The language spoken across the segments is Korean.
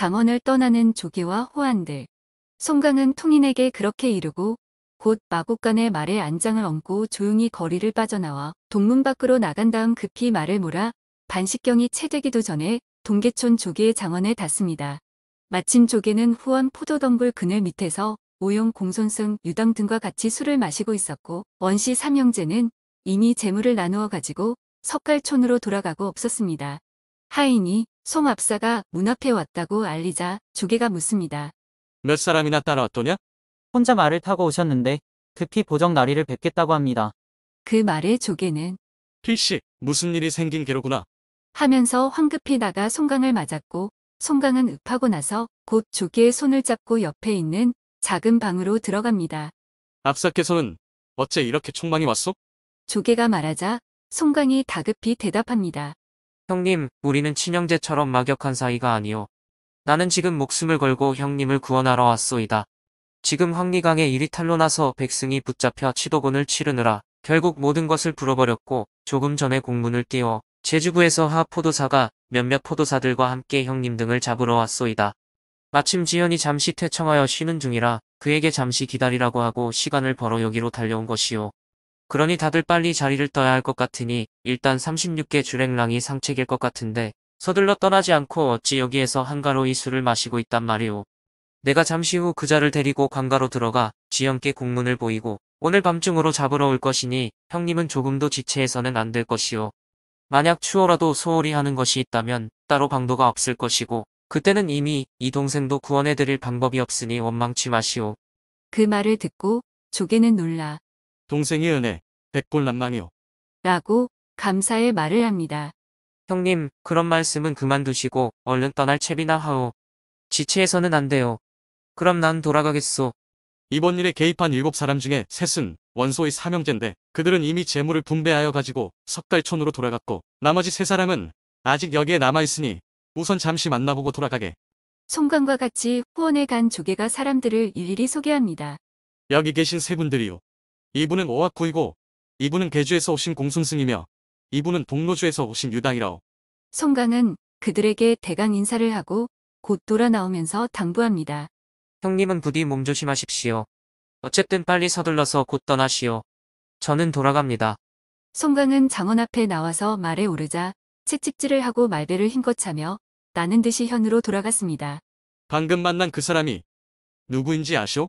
장원을 떠나는 조개와 호안들. 송강은 통인에게 그렇게 이르고 곧 마곡간의 말에 안장을 얹고 조용히 거리를 빠져나와 동문 밖으로 나간 다음 급히 말을 몰아 반식경이 채되기도 전에 동계촌 조개의 장원에 닿습니다. 마침 조개는 후원 포도덩굴 그늘 밑에서 오용 공손승 유당 등과 같이 술을 마시고 있었고 원시 삼형제는 이미 재물을 나누어 가지고 석갈촌으로 돌아가고 없었습니다. 하인이 송압사가 문 앞에 왔다고 알리자 조개가 묻습니다. 몇 사람이나 따라왔더냐? 혼자 말을 타고 오셨는데 급히 보정 나리를 뵙겠다고 합니다. 그 말에 조개는 필씨, 무슨 일이 생긴 게로구나. 하면서 황급히 나가 송강을 맞았고 송강은 읍하고 나서 곧 조개의 손을 잡고 옆에 있는 작은 방으로 들어갑니다. 압사께서는 어째 이렇게 총망이 왔소? 조개가 말하자 송강이 다급히 대답합니다. 형님, 우리는 친형제처럼 막역한 사이가 아니오. 나는 지금 목숨을 걸고 형님을 구원하러 왔소이다. 지금 황리강의 일이 탈로나서 백승이 붙잡혀 치도군을 치르느라 결국 모든 것을 불어버렸고 조금 전에 공문을 띄워 제주구에서 하 포도사가 몇몇 포도사들과 함께 형님 등을 잡으러 왔소이다. 마침 지연이 잠시 퇴청하여 쉬는 중이라 그에게 잠시 기다리라고 하고 시간을 벌어 여기로 달려온 것이요. 그러니 다들 빨리 자리를 떠야 할 것 같으니 일단 36개 주랭랑이 상책일 것 같은데 서둘러 떠나지 않고 어찌 여기에서 한가로이 술을 마시고 있단 말이오. 내가 잠시 후 그자를 데리고 관가로 들어가 지연께 공문을 보이고 오늘 밤중으로 잡으러 올 것이니 형님은 조금도 지체해서는 안 될 것이오. 만약 추호라도 소홀히 하는 것이 있다면 따로 방도가 없을 것이고 그때는 이미 이 동생도 구원해드릴 방법이 없으니 원망치 마시오. 그 말을 듣고 조개는 놀라 동생의 은혜, 백골난망이요. 라고 감사의 말을 합니다. 형님, 그런 말씀은 그만두시고 얼른 떠날 채비나 하오. 지체해서는 안 돼요. 그럼 난 돌아가겠소. 이번 일에 개입한 일곱 사람 중에 셋은 원소의 사명제인데 그들은 이미 재물을 분배하여 가지고 석달촌으로 돌아갔고 나머지 세 사람은 아직 여기에 남아있으니 우선 잠시 만나보고 돌아가게. 송강과 같이 후원에 간 조개가 사람들을 일일이 소개합니다. 여기 계신 세 분들이요. 이분은 오아쿠이고 이분은 개주에서 오신 공순승이며 이분은 동로주에서 오신 유당이라오. 송강은 그들에게 대강 인사를 하고 곧 돌아 나오면서 당부합니다. 형님은 부디 몸조심하십시오. 어쨌든 빨리 서둘러서 곧 떠나시오. 저는 돌아갑니다. 송강은 장원 앞에 나와서 말에 오르자 채찍질을 하고 말배를 힘껏 차며 나는 듯이 현으로 돌아갔습니다. 방금 만난 그 사람이 누구인지 아시오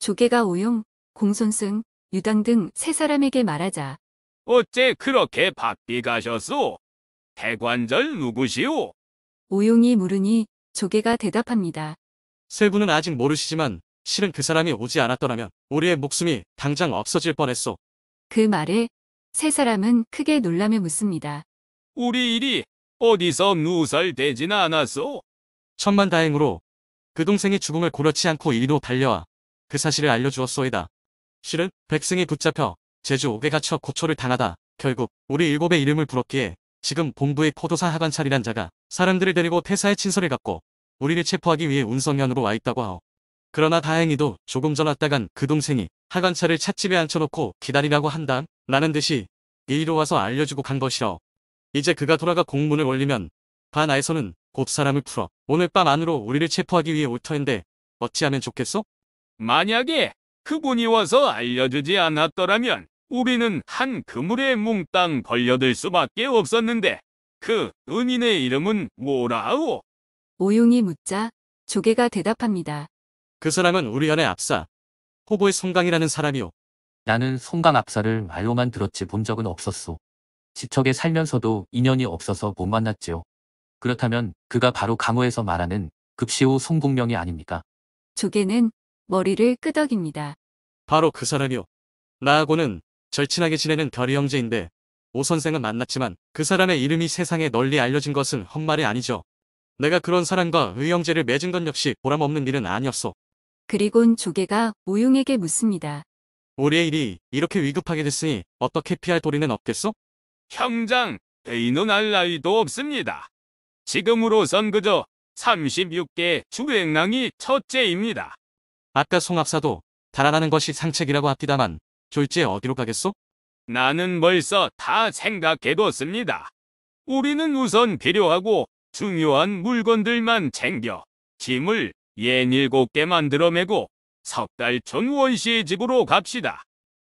조개가 오용, 공손승, 유당 등 세 사람에게 말하자 어째 그렇게 바삐 가셨소? 대관절 누구시오? 오용이 물으니 조개가 대답합니다. 세부는 아직 모르시지만 실은 그 사람이 오지 않았더라면 우리의 목숨이 당장 없어질 뻔했소. 그 말에 세 사람은 크게 놀라며 묻습니다. 우리 일이 어디서 누설되진 않았소? 천만다행으로 그 동생의 죽음을 고려치 않고 이리로 달려와 그 사실을 알려주었소이다. 실은 백승이 붙잡혀 제주 옥에 갇혀 고초를 당하다 결국 우리 일곱의 이름을 불었기에 지금 본부의 포도사 하관찰이란 자가 사람들을 데리고 태사의 친서를 갖고 우리를 체포하기 위해 운성현으로 와 있다고 하오. 그러나 다행히도 조금 전 왔다간 그 동생이 하관찰을 찻집에 앉혀놓고 기다리라고 한다 라는 듯이 이리로 와서 알려주고 간 것이라 이제 그가 돌아가 공문을 올리면 반아에서는 곧 사람을 풀어 오늘 밤 안으로 우리를 체포하기 위해 올 터인데 어찌하면 좋겠소? 만약에 그분이 와서 알려주지 않았더라면 우리는 한 그물에 몽땅 걸려들 수밖에 없었는데 그 은인의 이름은 뭐라오? 오용이 묻자 조개가 대답합니다. 그 사람은 우리 안의 압사, 호보의 송강이라는 사람이오. 나는 송강 압사를 말로만 들었지 본 적은 없었소. 지척에 살면서도 인연이 없어서 못 만났지요. 그렇다면 그가 바로 강호에서 말하는 급시호 송공명이 아닙니까? 조개는 머리를 끄덕입니다. 바로 그 사람이요. 라하고는 절친하게 지내는 결이 형제인데 오 선생은 만났지만 그 사람의 이름이 세상에 널리 알려진 것은 헛말이 아니죠. 내가 그런 사람과 의형제를 맺은 건 역시 보람없는 일은 아니었소. 그리곤 조개가 오융에게 묻습니다. 우리의 일이 이렇게 위급하게 됐으니 어떻게 피할 도리는 없겠소? 형장, 대인할 나위도 없습니다. 지금으로선 그저 36개 주행랑이 첫째입니다. 아까 송합사도 달아나는 것이 상책이라고 합디다만 졸지에 어디로 가겠소? 나는 벌써 다 생각해뒀습니다. 우리는 우선 필요하고 중요한 물건들만 챙겨 짐을 예닐곱개만들어메고석달전 원씨의 집으로 갑시다.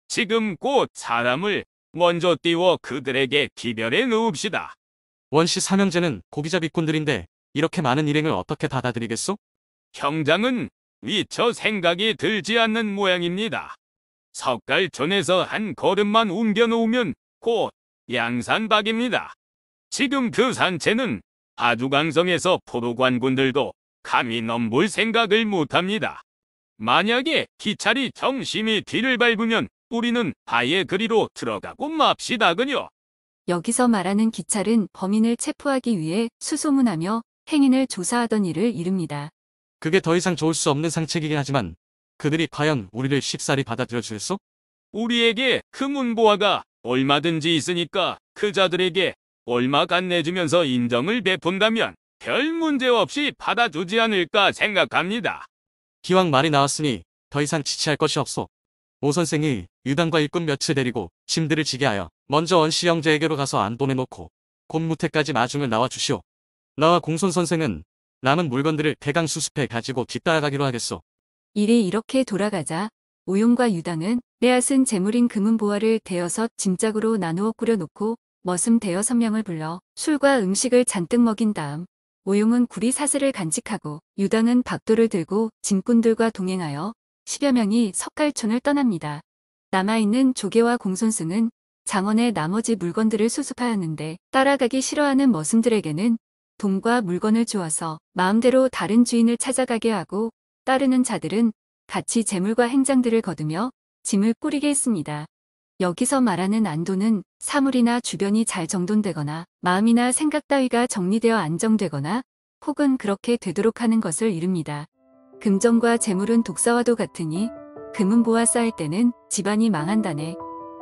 지금 곧 사람을 먼저 띄워 그들에게 기별해 놓읍시다. 원씨 삼형제는 고기잡이꾼들인데 이렇게 많은 일행을 어떻게 받아들이겠소? 형장은 미처 생각이 들지 않는 모양입니다. 석갈촌에서 한 걸음만 옮겨놓으면 곧 양산박입니다. 지금 그 산채는 아주강성에서 포로관군들도 감히 넘볼 생각을 못합니다. 만약에 기찰이 정심이 뒤를 밟으면 우리는 아예 그리로 들어가고 맙시다 그녀. 여기서 말하는 기찰은 범인을 체포하기 위해 수소문하며 행인을 조사하던 일을 이릅니다. 그게 더 이상 좋을 수 없는 상책이긴 하지만 그들이 과연 우리를 쉽사리 받아들여 줄소? 우리에게 그문보아가 얼마든지 있으니까 그 자들에게 얼마간 내주면서 인정을 베푼다면 별 문제 없이 받아주지 않을까 생각합니다. 기왕 말이 나왔으니 더 이상 지체할 것이 없소. 오 선생이 유당과 일꾼 몇을 데리고 짐들을 지게 하여 먼저 원시 형제에게로 가서 안보내놓고 곰무태까지 마중을 나와 주시오. 나와 공손 선생은 남은 물건들을 대강 수습해 가지고 뒤따라가기로 하겠소. 일이 이렇게 돌아가자 오용과 유당은 빼앗은 재물인 금은보화를 대여섯 짐작으로 나누어 꾸려놓고 머슴 대여섯 명을 불러 술과 음식을 잔뜩 먹인 다음 오용은 구리 사슬을 간직하고 유당은 박도를 들고 짐꾼들과 동행하여 10여 명이 석갈촌을 떠납니다. 남아있는 조개와 공손승은 장원의 나머지 물건들을 수습하였는데 따라가기 싫어하는 머슴들에게는 돈과 물건을 주어서 마음대로 다른 주인을 찾아가게 하고 따르는 자들은 같이 재물과 행장들을 거두며 짐을 꾸리게 했습니다. 여기서 말하는 안도는 사물이나 주변이 잘 정돈되거나 마음이나 생각 따위가 정리되어 안정되거나 혹은 그렇게 되도록 하는 것을 이릅니다. 금전과 재물은 독사와도 같으니 금은 보아 쌓일 때는 집안이 망한다네.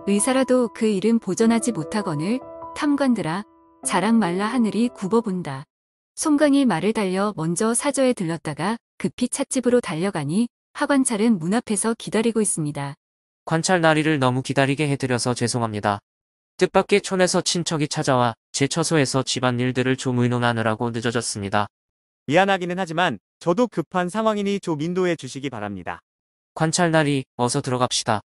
의사라도 그 일은 보전하지 못하거늘 탐관들아 자랑 말라 하늘이 굽어본다. 송강이 말을 달려 먼저 사저에 들렀다가 급히 찻집으로 달려가니 하관찰은 문 앞에서 기다리고 있습니다. 관찰 나리를 너무 기다리게 해드려서 죄송합니다. 뜻밖의 촌에서 친척이 찾아와 제 처소에서 집안 일들을 좀 의논하느라고 늦어졌습니다. 미안하기는 하지만 저도 급한 상황이니 좀 인도해 주시기 바랍니다. 관찰 나리, 어서 들어갑시다.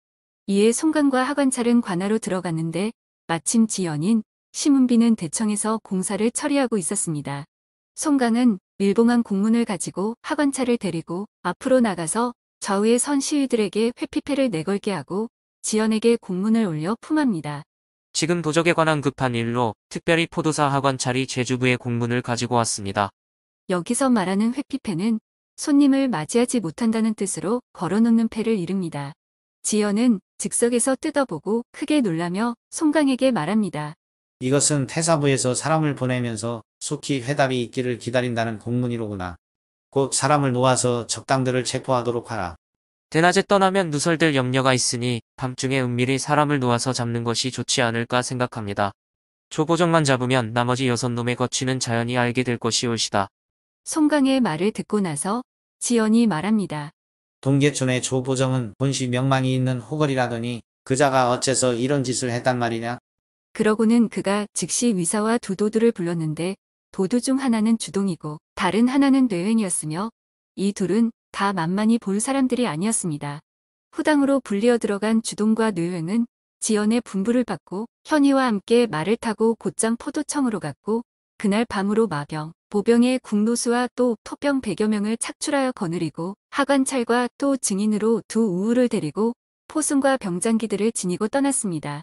이에 송강과 하관찰은 관하로 들어갔는데 마침 지연인 심은비는 대청에서 공사를 처리하고 있었습니다. 송강은 밀봉한 공문을 가지고 하관차를 데리고 앞으로 나가서 좌우의 선 시위들에게 회피패를 내걸게 하고 지연에게 공문을 올려 품합니다. 지금 도적에 관한 급한 일로 특별히 포도사 하관차리 제주부의 공문을 가지고 왔습니다. 여기서 말하는 회피패는 손님을 맞이하지 못한다는 뜻으로 걸어놓는 패를 이릅니다. 지연은 즉석에서 뜯어보고 크게 놀라며 송강에게 말합니다. 이것은 태사부에서 사람을 보내면서 속히 회답이 있기를 기다린다는 공문이로구나. 곧 사람을 놓아서 적당들을 체포하도록 하라. 대낮에 떠나면 누설될 염려가 있으니 밤중에 은밀히 사람을 놓아서 잡는 것이 좋지 않을까 생각합니다. 조보정만 잡으면 나머지 여섯 놈의 거취는 자연히 알게 될것이옳시다 송강의 말을 듣고 나서 지연이 말합니다. 동계촌의 조보정은 본시 명망이 있는 호걸이라더니 그자가 어째서 이런 짓을 했단 말이냐? 그러고는 그가 즉시 위사와 두 도두를 불렀는데 도두 중 하나는 주동이고 다른 하나는 뇌웬이었으며 이 둘은 다 만만히 볼 사람들이 아니었습니다. 후당으로 불리어 들어간 주동과 뇌웬은 지연의 분부를 받고 현희와 함께 말을 타고 곧장 포도청으로 갔고 그날 밤으로 마병, 보병의 국노수와 또 토병 100여 명을 착출하여 거느리고 하관찰과 또 증인으로 두 우후를 데리고 포승과 병장기들을 지니고 떠났습니다.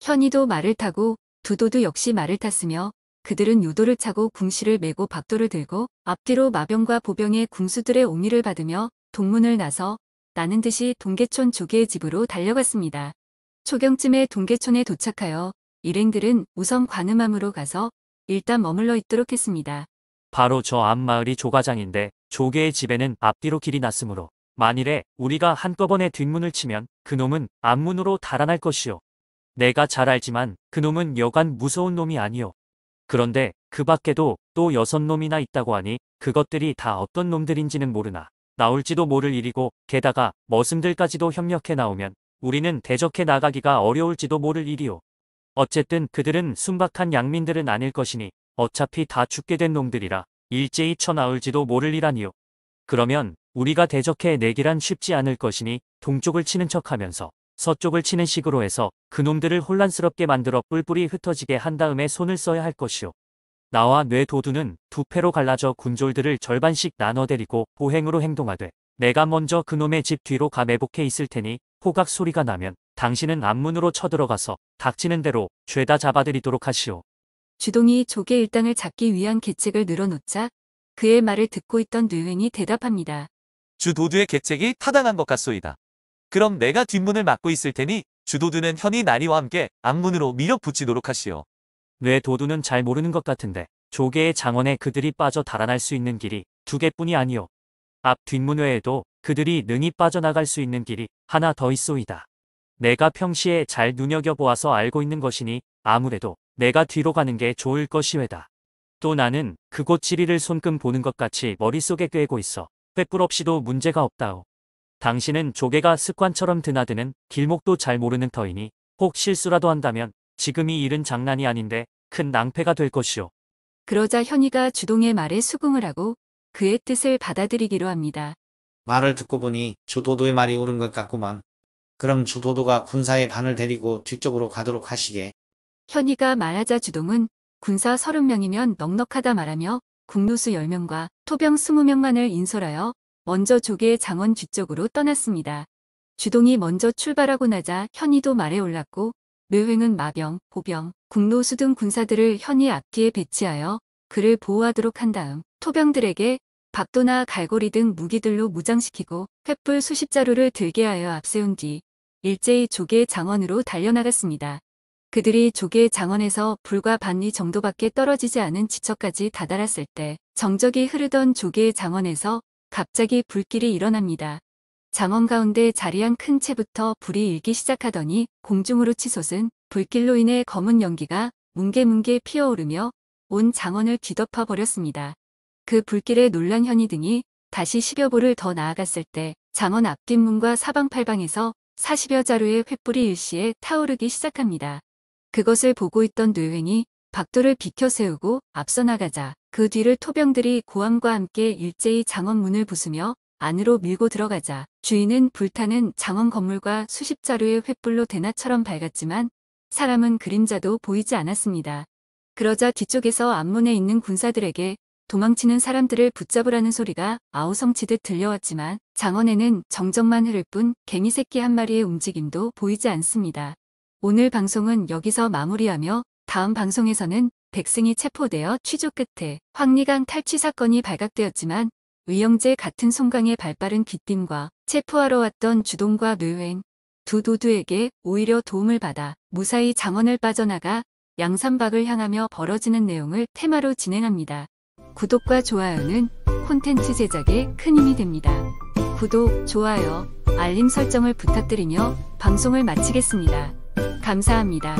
현이도 말을 타고 두도도 역시 말을 탔으며 그들은 요도를 차고 궁시를 메고 박도를 들고 앞뒤로 마병과 보병의 궁수들의 옹위를 받으며 동문을 나서 나는 듯이 동계촌 조개의 집으로 달려갔습니다. 초경쯤에 동계촌에 도착하여 일행들은 우선 관음함으로 가서 일단 머물러 있도록 했습니다. 바로 저 앞마을이 조가장인데 조개의 집에는 앞뒤로 길이 났으므로 만일에 우리가 한꺼번에 뒷문을 치면 그놈은 앞문으로 달아날 것이오 내가 잘 알지만 그놈은 여간 무서운 놈이 아니요. 그런데 그 밖에도 또 여섯 놈이나 있다고 하니 그것들이 다 어떤 놈들인지는 모르나 나올지도 모를 일이고 게다가 머슴들까지도 협력해 나오면 우리는 대적해 나가기가 어려울지도 모를 일이요. 어쨌든 그들은 순박한 양민들은 아닐 것이니 어차피 다 죽게 된 놈들이라 일제히 쳐나올지도 모를 일아니요. 그러면 우리가 대적해 내기란 쉽지 않을 것이니 동쪽을 치는 척하면서 서쪽을 치는 식으로 해서 그놈들을 혼란스럽게 만들어 뿔뿔이 흩어지게 한 다음에 손을 써야 할 것이오. 나와 뇌 도두는 두 패로 갈라져 군졸들을 절반씩 나눠 데리고 보행으로 행동하되 내가 먼저 그놈의 집 뒤로 가 매복해 있을 테니 호각 소리가 나면 당신은 앞문으로 쳐들어가서 닥치는 대로 죄다 잡아드리도록 하시오. 주동이 조개 일당을 잡기 위한 계책을 늘어놓자 그의 말을 듣고 있던 뇌행이 대답합니다. 주 도두의 계책이 타당한 것 같소이다. 그럼 내가 뒷문을 막고 있을 테니 주도두는 현이 나리와 함께 앞문으로 미력 붙이도록 하시오. 뇌 도두는 잘 모르는 것 같은데 조개의 장원에 그들이 빠져 달아날 수 있는 길이 두 개뿐이 아니오. 앞 뒷문 외에도 그들이 능히 빠져나갈 수 있는 길이 하나 더 있소이다. 내가 평시에 잘 눈여겨보아서 알고 있는 것이니 아무래도 내가 뒤로 가는 게 좋을 것이외다. 또 나는 그곳 지리를 손금 보는 것 같이 머릿속에 꿰고 있어 횃불 없이도 문제가 없다오. 당신은 조개가 습관처럼 드나드는 길목도 잘 모르는 터이니 혹 실수라도 한다면 지금이 일은 장난이 아닌데 큰 낭패가 될 것이오. 그러자 현이가 주동의 말에 수긍을 하고 그의 뜻을 받아들이기로 합니다. 말을 듣고 보니 주도도의 말이 옳은 것 같구만. 그럼 주도도가 군사의 반을 데리고 뒤쪽으로 가도록 하시게. 현이가 말하자 주동은 군사 30명이면 넉넉하다 말하며 국노수 10명과 토병 20명만을 인솔하여 먼저 조계 장원 뒤쪽으로 떠났습니다. 주동이 먼저 출발하고 나자 현이도 말에 올랐고 르횡은 마병, 보병, 국노수 등 군사들을 현이 앞뒤에 배치하여 그를 보호하도록 한 다음 토병들에게 밥도나 갈고리 등 무기들로 무장시키고 횃불 수십 자루를 들게 하여 앞세운 뒤 일제히 조계 장원으로 달려나갔습니다. 그들이 조계 장원에서 불과 반리 정도밖에 떨어지지 않은 지척까지 다다랐을 때 정적이 흐르던 조계 장원에서 갑자기 불길이 일어납니다. 장원 가운데 자리한 큰 채부터 불이 일기 시작하더니 공중으로 치솟은 불길로 인해 검은 연기가 뭉게뭉게 피어오르며 온 장원을 뒤덮어 버렸습니다. 그 불길에 놀란 현이 등이 다시 10여 보를 더 나아갔을 때 장원 앞뒷문과 사방팔방에서 40여 자루의 횃불이 일시에 타오르기 시작합니다. 그것을 보고 있던 뇌행이 박도를 비켜 세우고 앞서 나가자 그 뒤를 토병들이 고함과 함께 일제히 장원문을 부수며 안으로 밀고 들어가자 주인은 불타는 장원 건물과 수십 자루의 횃불로 대낮처럼 밝았지만 사람은 그림자도 보이지 않았습니다. 그러자 뒤쪽에서 앞문에 있는 군사들에게 도망치는 사람들을 붙잡으라는 소리가 아우성치듯 들려왔지만 장원에는 정적만 흐를 뿐 개미새끼 한 마리의 움직임도 보이지 않습니다. 오늘 방송은 여기서 마무리하며 다음 방송에서는 백승이 체포되어 취조 끝에 황리강 탈취 사건이 발각되었지만 의영제 같은 송강의 발빠른 기띔과 체포하러 왔던 주동과 뇌웬두 도두에게 오히려 도움을 받아 무사히 장원을 빠져나가 양산박을 향하며 벌어지는 내용을 테마로 진행합니다. 구독과 좋아요는 콘텐츠 제작에 큰 힘이 됩니다. 구독, 좋아요, 알림 설정을 부탁드리며 방송을 마치겠습니다. 감사합니다.